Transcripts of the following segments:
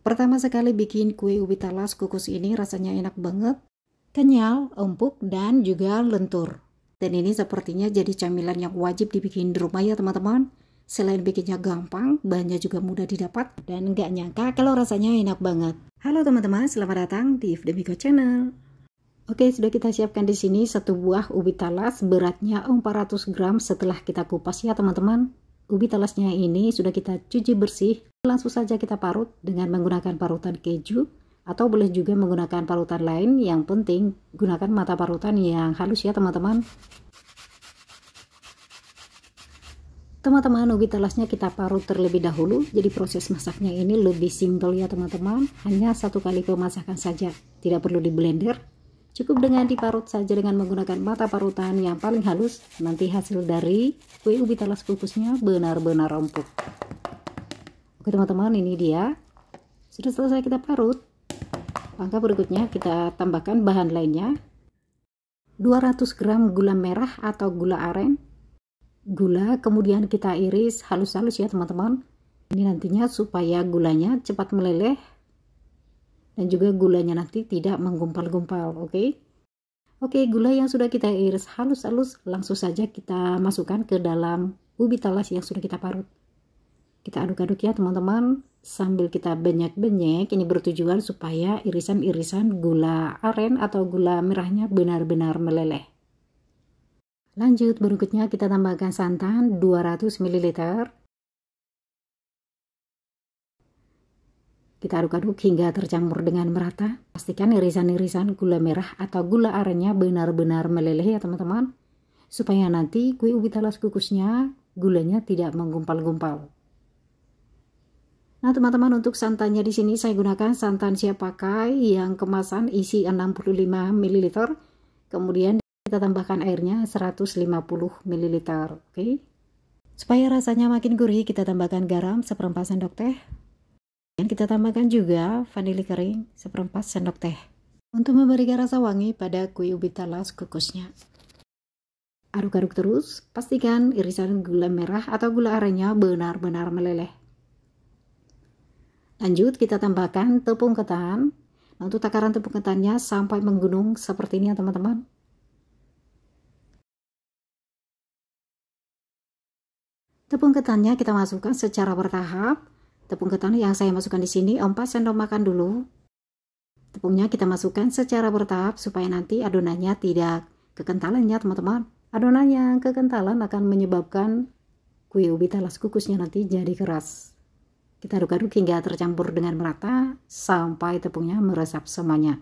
Pertama sekali bikin kue ubi talas kukus ini rasanya enak banget, kenyal, empuk, dan juga lentur. Dan ini sepertinya jadi camilan yang wajib dibikin di rumah ya teman-teman. Selain bikinnya gampang, bahannya juga mudah didapat, dan nggak nyangka kalau rasanya enak banget. Halo teman-teman, selamat datang di Ifdemiko Channel. Oke, sudah kita siapkan di sini satu buah ubi talas beratnya 400 gram setelah kita kupas ya teman-teman. Ubi talasnya ini sudah kita cuci bersih Langsung saja kita parut dengan menggunakan parutan keju atau boleh juga menggunakan parutan lain yang penting gunakan mata parutan yang halus ya teman-teman teman-teman ubi telasnya kita parut terlebih dahulu jadi proses masaknya ini lebih simpel ya teman-teman hanya satu kali pemasakan saja tidak perlu di blender cukup dengan diparut saja dengan menggunakan mata parutan yang paling halus nanti hasil dari kue ubi talas kukusnya benar-benar empuk Oke teman-teman ini dia. Sudah selesai kita parut. Langkah berikutnya kita tambahkan bahan lainnya. 200 gram gula merah atau gula aren. Gula kemudian kita iris halus-halus ya teman-teman. Ini nantinya supaya gulanya cepat meleleh dan juga gulanya nanti tidak menggumpal-gumpal, oke? Okay? Oke, gula yang sudah kita iris halus-halus langsung saja kita masukkan ke dalam ubi talas yang sudah kita parut. Kita aduk-aduk ya teman-teman sambil kita benyek-benyek ini bertujuan supaya irisan-irisan gula aren atau gula merahnya benar-benar meleleh. Lanjut berikutnya kita tambahkan santan 200 ml. Kita aduk-aduk hingga tercampur dengan merata. Pastikan irisan-irisan gula merah atau gula arennya benar-benar meleleh ya teman-teman. Supaya nanti kue ubi talas kukusnya gulanya tidak menggumpal-gumpal. Nah, teman-teman untuk santannya di sini saya gunakan santan siap pakai yang kemasan isi 65 ml. Kemudian kita tambahkan airnya 150 ml, oke. Okay? Supaya rasanya makin gurih, kita tambahkan garam seperempat sendok teh. Dan kita tambahkan juga vanili kering seperempat sendok teh. Untuk memberikan rasa wangi pada kue ubi talas kukusnya. Aduk-aduk terus, pastikan irisan gula merah atau gula arennya benar-benar meleleh. Lanjut kita tambahkan tepung ketan. Nah, untuk takaran tepung ketannya sampai menggunung seperti ini ya teman-teman. Tepung ketannya kita masukkan secara bertahap. Tepung ketan yang saya masukkan di sini 4 sendok makan dulu. Tepungnya kita masukkan secara bertahap supaya nanti adonannya tidak kekentalan ya teman-teman. Adonan yang kekentalan akan menyebabkan kue ubi talas kukusnya nanti jadi keras. Kita aduk-aduk hingga tercampur dengan merata sampai tepungnya meresap semuanya.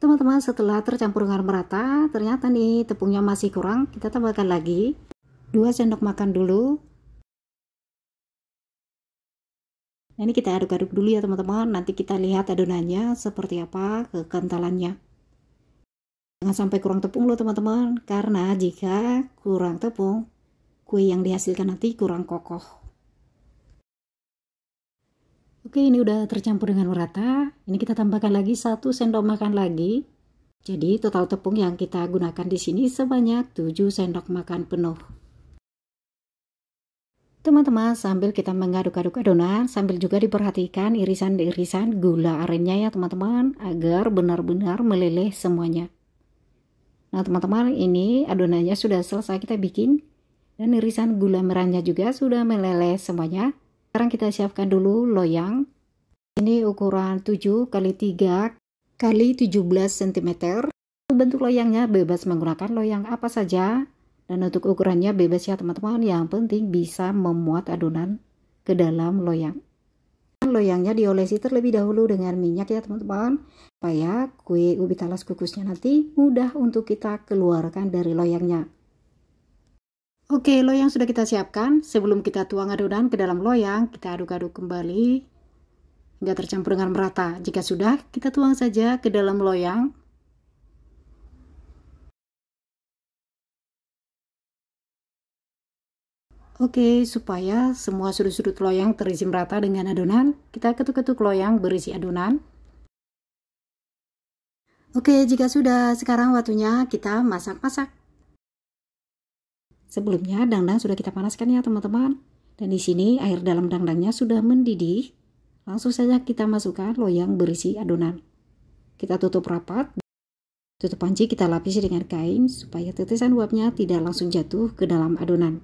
Teman-teman setelah tercampur dengan merata, ternyata nih tepungnya masih kurang, kita tambahkan lagi 2 sendok makan dulu. Nah, ini kita aduk-aduk dulu ya teman-teman, nanti kita lihat adonannya seperti apa kekentalannya. Jangan sampai kurang tepung loh teman-teman, karena jika kurang tepung, kue yang dihasilkan nanti kurang kokoh. Oke, ini udah tercampur dengan merata. Ini kita tambahkan lagi satu sendok makan lagi. Jadi total tepung yang kita gunakan di sini sebanyak 7 sendok makan penuh. Teman-teman, sambil kita mengaduk-aduk adonan, sambil juga diperhatikan irisan-irisan gula arennya ya teman-teman, agar benar-benar meleleh semuanya. Nah teman-teman, ini adonannya sudah selesai kita bikin. Dan irisan gula merahnya juga sudah meleleh semuanya. Sekarang kita siapkan dulu loyang. Ini ukuran 7 kali 3 kali 17 cm. Bentuk loyangnya bebas menggunakan loyang apa saja. Dan untuk ukurannya bebas ya teman-teman. Yang penting bisa memuat adonan ke dalam loyang. Loyangnya diolesi terlebih dahulu dengan minyak ya teman-teman. Supaya kue ubi talas kukusnya nanti mudah untuk kita keluarkan dari loyangnya. Oke, loyang sudah kita siapkan. Sebelum kita tuang adonan ke dalam loyang, kita aduk-aduk kembali hingga tercampur dengan merata. Jika sudah, kita tuang saja ke dalam loyang. Oke, supaya semua sudut-sudut loyang terisi merata dengan adonan, kita ketuk-ketuk loyang berisi adonan. Oke, jika sudah, sekarang waktunya kita masak-masak. Sebelumnya dangdang sudah kita panaskan ya teman-teman. Dan di sini air dalam dangdangnya sudah mendidih. Langsung saja kita masukkan loyang berisi adonan. Kita tutup rapat. Tutup panci kita lapisi dengan kain supaya tetesan uapnya tidak langsung jatuh ke dalam adonan.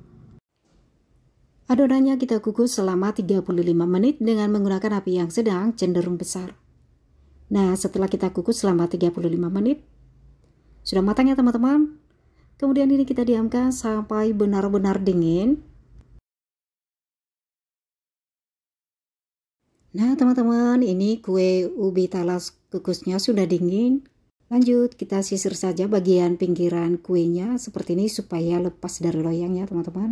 Adonannya kita kukus selama 35 menit dengan menggunakan api yang sedang cenderung besar. Nah, setelah kita kukus selama 35 menit, sudah matang ya teman-teman. Kemudian ini kita diamkan sampai benar-benar dingin. Nah, teman-teman, ini kue ubi talas kukusnya sudah dingin. Lanjut, kita sisir saja bagian pinggiran kuenya seperti ini supaya lepas dari loyang ya teman-teman.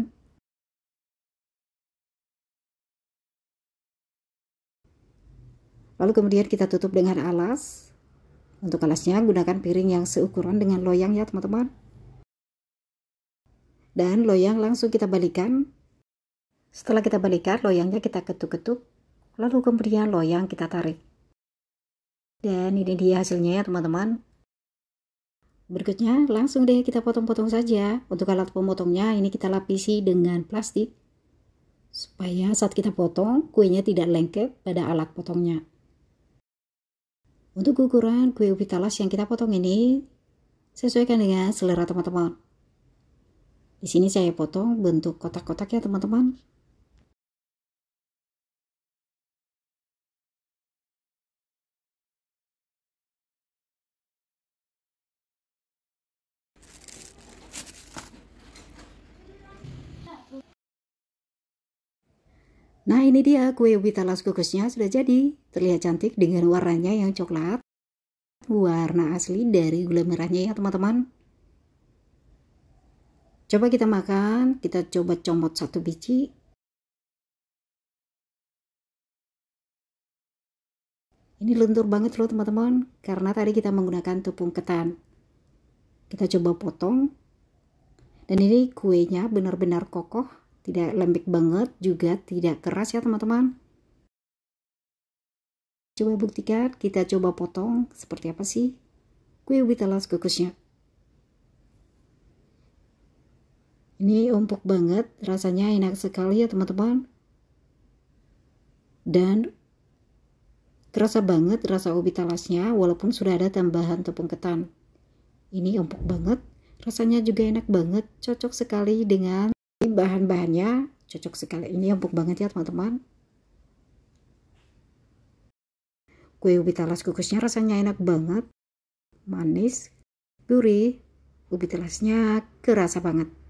Lalu kemudian kita tutup dengan alas. Untuk alasnya gunakan piring yang seukuran dengan loyang ya, teman-teman dan loyang langsung kita balikan. Setelah kita balikan, loyangnya kita ketuk-ketuk, lalu kemudian loyang kita tarik. Dan ini dia hasilnya ya teman-teman. Berikutnya langsung deh kita potong-potong saja. Untuk alat pemotongnya ini kita lapisi dengan plastik supaya saat kita potong kuenya tidak lengket pada alat potongnya. Untuk ukuran kue ubi talas yang kita potong ini sesuaikan dengan selera teman-teman. Di sini saya potong bentuk kotak-kotak ya teman-teman. Nah ini dia kue Witalas kukusnya sudah jadi. Terlihat cantik dengan warnanya yang coklat. Warna asli dari gula merahnya ya teman-teman. Coba kita makan, kita coba comot satu biji. Ini lentur banget loh teman-teman, karena tadi kita menggunakan tepung ketan. Kita coba potong. Dan ini kuenya benar-benar kokoh, tidak lembek banget, juga tidak keras ya teman-teman. Coba buktikan, kita coba potong seperti apa sih kue witelas kukusnya. Ini empuk banget, rasanya enak sekali ya teman-teman. Dan kerasa banget rasa ubi talasnya walaupun sudah ada tambahan tepung ketan. Ini empuk banget, rasanya juga enak banget, cocok sekali dengan bahan-bahannya, cocok sekali. Ini empuk banget ya teman-teman. Kue ubi talas kukusnya rasanya enak banget, manis, gurih, ubi talasnya kerasa banget.